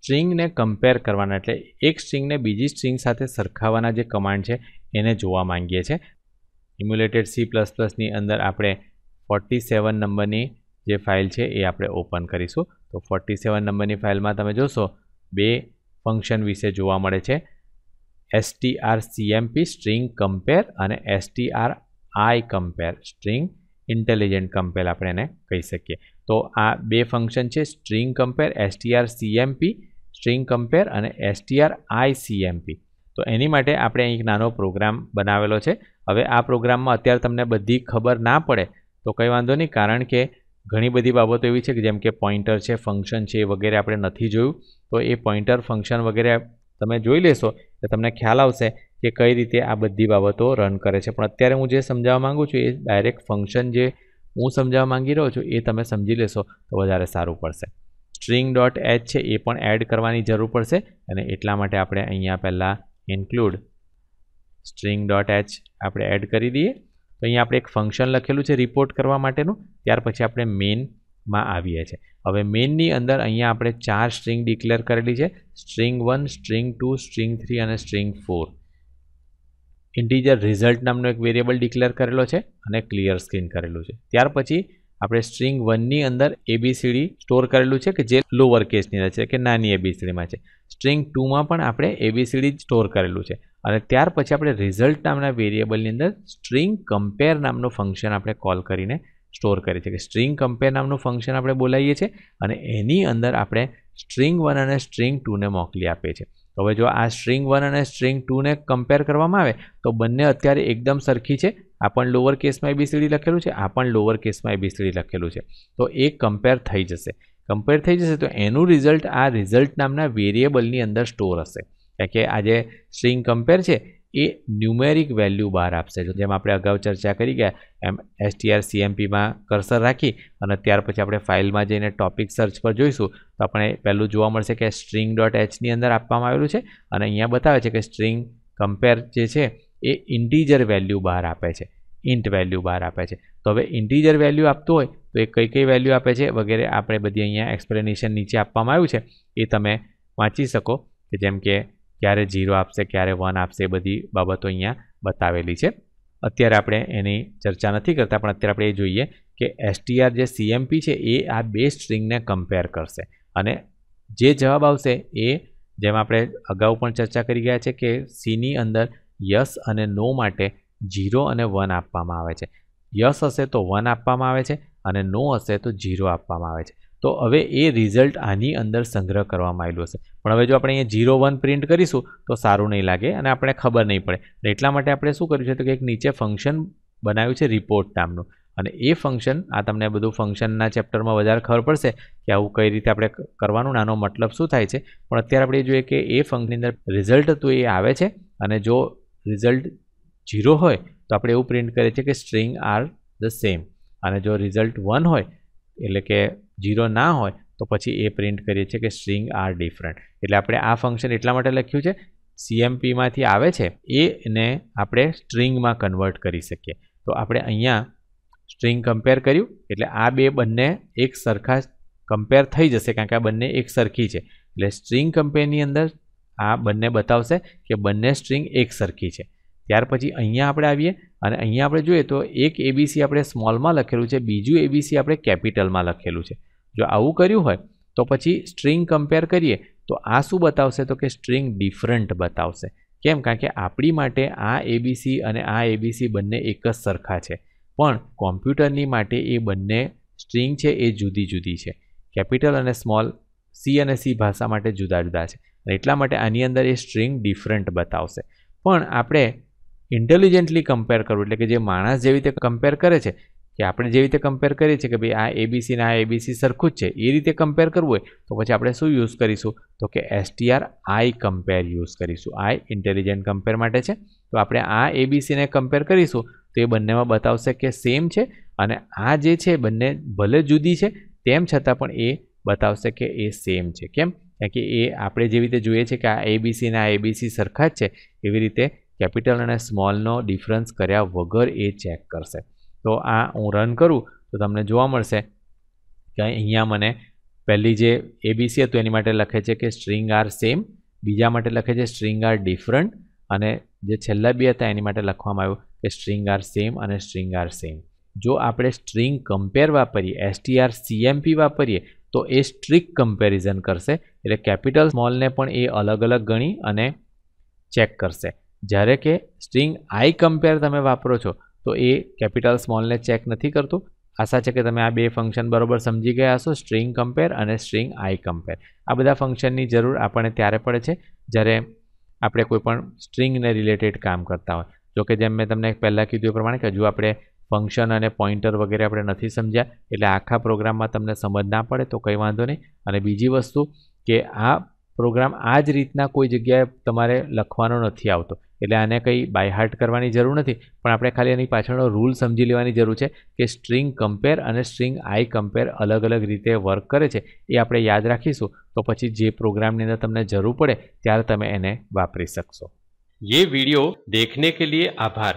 સ્ટ્રિંગને compare કરવાના એટલે એક સ્ટ્રિંગને બીજી સ્ટ્રિંગ સાથે સરખાવવાના જે કમાન્ડ છે એને જોવા માંગીએ છીએ ઇમ્યુલેટેડ સી પ્લસ પ્લસની અંદર આપણે ફોર્ટી સેવન નંબરની જે ફાઇલ છે એ આપણે ઓપન કરીશું તો ફોર્ટી સેવન નંબરની ફાઇલમાં તમે જોશો બે ફંક્શન વિશે જોવા મળે છે એસટીઆર સીએમપી સ્ટ્રિંગ કમ્પેર અને STR I compare string intelligent compare આપણે એને કહી શકીએ તો આ બે ફંક્શન છે string compare STR CMP string compare અને એસટીઆર આઈસીએમપી તો એની માટે આપણે અહીં એક નાનો પ્રોગ્રામ બનાવેલો છે હવે આ પ્રોગ્રામમાં અત્યારે તમને બધી ખબર ના પડે તો કંઈ વાંધો નહીં કારણ કે ઘણી બધી બાબતો એવી છે કે જેમ કે પોઈન્ટર છે ફંક્શન છે વગેરે આપણે નથી જોયું તો એ પોઈન્ટર ફંક્શન વગેરે તમે જોઈ લેશો એટલે તમને ખ્યાલ આવશે કે કઈ રીતે આ બધી બાબતો રન કરે છે પણ અત્યારે હું જે સમજાવવા માગું છું એ ડાયરેક્ટ ફંક્શન જે હું સમજાવવા માંગી રહ્યો છું એ તમે સમજી લેશો તો વધારે સારું પડશે સ્ટ્રિંગ ડોટ એચ છે એ પણ એડ કરવાની જરૂર પડશે અને એટલા માટે આપણે અહીંયા પહેલાં ઇન્ક્લુડ સ્ટ્રિંગ ડોટ એચ આપણે એડ કરી દઈએ તો અહીંયા આપણે એક ફંક્શન લખેલું છે રિપોર્ટ કરવા માટેનું ત્યાર પછી આપણે મેનમાં આવીએ છીએ હવે મેનની અંદર અહીંયા આપણે ચાર સ્ટ્રિંગ ડિક્લેર કરેલી છે string one string two string three અને સ્ટ્રિંગ ફોર ઇન્ટીજર રિઝલ્ટ નામનો એક વેરિયેબલ ડિક્લેર કરેલો છે અને ક્લિયર સ્ક્રીન કરેલું છે ત્યાર પછી આપણે સ્ટ્રિંગ વનની અંદર એબીસીડી સ્ટોર કરેલું છે કે જે લોઅર કેસની અંદર છે કે નાની એબીસીડીમાં છે સ્ટ્રિંગ ટુમાં પણ આપણે એબીસીડી સ્ટોર કરેલું છે અને ત્યાર પછી આપણે રિઝલ્ટ નામના વેરિયેબલની અંદર સ્ટ્રિંગ કમ્પેર નામનું ફંક્શન આપણે કોલ કરીને સ્ટોર કરે છે કે સ્ટ્રિંગ કમ્પેર નામનું ફંક્શન આપણે બોલાવીએ છીએ અને એની અંદર આપણે સ્ટ્રિંગ વન અને સ્ટ્રિંગ ટુને મોકલી આપીએ છીએ હવે જો આ સ્ટ્રિંગ વન અને સ્ટ્રિંગ ટુને કમ્પેર કરવામાં આવે તો બંને અત્યારે એકદમ સરખી છે આ પણ લોઅર કેસમાં એબીસીડી લખેલું છે આ પણ લોઅર કેસમાં એબીસીડી લખેલું છે તો એ કમ્પેર થઈ જશે કમ્પેર થઈ જશે તો એનું રિઝલ્ટ આ રિઝલ્ટ નામના વેરિયેબલની અંદર સ્ટોર હશે કારણ કે આ જે સ્ટ્રિંગ કમ્પેર છે એ ન્યુમેરિક વેલ્યુ બહાર આપશે જેમ આપણે અગાઉ ચર્ચા કરી ગયા એમ એસટીઆર સીએમપીમાં કરસર રાખી અને ત્યાર પછી આપણે ફાઇલમાં જઈને ટોપિક સર્ચ પર જોઈશું તો આપણે પહેલું જોવા મળશે કે સ્ટ્રિંગ ડોટ એચની અંદર આપવામાં આવેલું છે અને અહીંયા બતાવે છે કે સ્ટ્રિંગ કમ્પેર જે છે એ ઇન્ટીજર વેલ્યુ બહાર આપે છે ઇન્ટ વેલ્યુ બહાર આપે છે તો હવે ઇન્ટીજર વેલ્યુ આપતું હોય તો એ કઈ કઈ વેલ્યુ આપે છે વગેરે આપણે બધી અહીંયા એક્સપ્લેનેશન નીચે આપવામાં આવ્યું છે એ તમે વાંચી શકો કે જેમ કે ક્યારે ઝીરો આપશે ક્યારે વન આપશે એ બધી બાબતો અહીંયા બતાવેલી છે અત્યારે આપણે એની ચર્ચા નથી કરતા પણ અત્યારે આપણે એ જોઈએ કે એસટીઆર જે સીએમપી છે એ આ બે સ્ટ્રિંગને કમ્પેર કરશે અને જે જવાબ આવશે એ જેમ આપણે અગાઉ પણ ચર્ચા કરી ગયા છે કે સીની અંદર યસ અને નો માટે ઝીરો અને વન આપવામાં આવે છે યસ હશે તો વન આપવામાં આવે છે અને નો હશે તો ઝીરો આપવામાં આવે છે તો હવે એ રિઝલ્ટ આની અંદર સંગ્રહ કરવામાં આવેલું હશે પણ હવે જો આપણે અહીંયા ઝીરો વન પ્રિન્ટ કરીશું તો સારું નહીં લાગે અને આપણે ખબર નહીં પડે એટલા માટે આપણે શું કર્યું છે તો કે એક નીચે ફંક્શન બનાવ્યું છે રિપોર્ટ નામનું અને એ ફંક્શન આ તમને બધું ફંક્શનના ચેપ્ટરમાં વધારે ખબર પડશે કે આવું કઈ રીતે આપણે કરવાનું નાનો મતલબ શું થાય છે પણ અત્યારે આપણે જોઈએ કે એ ફંક્શનની અંદર રિઝલ્ટ તો એ આવે છે અને જો રિઝલ્ટ ઝીરો હોય તો આપણે એવું પ્રિન્ટ કરીએ છીએ કે સ્ટ્રિંગ આર ધ સેમ અને જો રિઝલ્ટ વન હોય એટલે કે જીરો ના હોય તો પછી એ પ્રિન્ટ કરીએ છીએ કે સ્ટ્રિંગ આર ડિફરન્ટ એટલે આપણે આ ફંક્શન એટલા માટે લખ્યું છે સીએમપીમાંથી આવે છે એને આપણે સ્ટ્રિંગમાં કન્વર્ટ કરી શકીએ તો આપણે અહીંયા સ્ટ્રિંગ કમ્પેર કર્યું એટલે આ બે બંને એક સરખા કમ્પેર થઈ જશે કારણ કે આ બંને એક સરખી છે એટલે સ્ટ્રિંગ કમ્પેરની અંદર આ બંને બતાવશે કે બંને સ્ટ્રિંગ એક સરખી છે ત્યાર પછી અહીંયા આપણે આવીએ અને અહીંયા આપણે જોઈએ તો એક એબીસી આપણે સ્મોલમાં લખેલું છે બીજું એબીસી આપણે કેપિટલમાં લખેલું છે જો આવું કર્યું હોય તો પછી સ્ટ્રિંગ કમ્પેર કરીએ તો આ શું બતાવશે તો કે સ્ટ્રિંગ ડિફરન્ટ બતાવશે કેમ કારણ કે આપણી માટે આ એબીસી અને આ એબીસી બંને એક જ સરખા છે પણ કોમ્પ્યુટરની માટે એ બંને સ્ટ્રિંગ છે એ જુદી જુદી છે કેપિટલ અને સ્મોલ સી અને સી ભાષા માટે જુદા જુદા છે એટલા માટે આની અંદર એ સ્ટ્રિંગ ડિફરન્ટ બતાવશે પણ આપણે ઇન્ટેલિજન્ટલી કમ્પેર કરવું એટલે કે જે માણસ જેવી રીતે કમ્પેર કરે છે કે આપણે જેવી રીતે કમ્પેર કરીએ છીએ કે ભાઈ આ એબીસી આ એબીસી સરખું જ છે એ રીતે કમ્પેર કરવું હોય તો પછી આપણે શું યુઝ કરીશું તો કે એસટીઆર આઈ કમ્પેર યુઝ કરીશું આઈ ઇન્ટેલિજન્ટ કમ્પેર માટે છે તો આપણે આ એબીસીને કમ્પેર કરીશું તો એ બંનેમાં બતાવશે કે સેમ છે અને આ જે છે બંને ભલે જુદી છે તેમ છતાં પણ એ બતાવશે કે એ સેમ છે કેમ કારણ કે એ આપણે જેવી રીતે જોઈએ છે કે આ એબીસી ને આ એબીસી સરખા જ છે એવી રીતે કેપિટલ અને સ્મોલનો ડિફરન્સ કર્યા વગર એ ચેક કરશે તો આ હું રન કરું તો તમને જોવા મળશે કે અહીંયા મને પહેલી જે એબીસી હતું એની માટે લખે છે કે સ્ટ્રિંગ આર સેમ બીજા માટે લખે છે સ્ટ્રિંગ આર ડિફરન્ટ અને જે છેલ્લા બી હતા એની માટે લખવામાં આવ્યું કે સ્ટ્રિંગ આર સેમ અને સ્ટ્રિંગ આર સેમ જો આપણે સ્ટ્રિંગ કમ્પેર વાપરીએ એસટીઆર સીએમપી વાપરીએ તો એ સ્ટ્રિક કમ્પેરિઝન કરશે એટલે કેપિટલ સ્મોલને પણ એ અલગ અલગ ગણી અને ચેક કરશે જ્યારે કે સ્ટ્રિંગ આઈ કમ્પેર તમે વાપરો છો તો એ કેપિટલ સ્મોલને ચેક નથી કરતું આશા છે કે તમે આ બે ફંક્શન બરોબર સમજી ગયા હશો સ્ટ્રિંગ કમ્પેર અને સ્ટ્રિંગ આઈ કમ્પેર આ બધા ફંક્શનની જરૂર આપણને ત્યારે પડે છે જ્યારે આપણે કોઈપણ સ્ટ્રિંગને રિલેટેડ કામ કરતા હોય જોકે જેમ મેં તમને પહેલાં કીધું એ પ્રમાણે કે હજુ આપણે ફંક્શન અને પોઈન્ટર વગેરે આપણે નથી સમજ્યા એટલે આખા પ્રોગ્રામમાં તમને સમજ ના પડે તો કંઈ વાંધો નહીં અને બીજી વસ્તુ કે આ પ્રોગ્રામ આ જ રીતના કોઈ જગ્યાએ તમારે લખવાનો નથી આવતો એટલે આને કંઈ બાય હાર્ટ કરવાની જરૂર નથી પણ આપણે ખાલી એની પાછળનો રૂલ સમજી લેવાની જરૂર છે કે સ્ટ્રિંગ કમ્પેર અને સ્ટ્રિંગ આઈ કમ્પેર અલગ અલગ રીતે વર્ક કરે છે એ આપણે યાદ રાખીશું તો પછી જે પ્રોગ્રામની અંદર તમને જરૂર પડે ત્યારે તમે એને વાપરી શકશો ये વિડીયો દેખને કે લીએ આભાર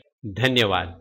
ધન્યવાદ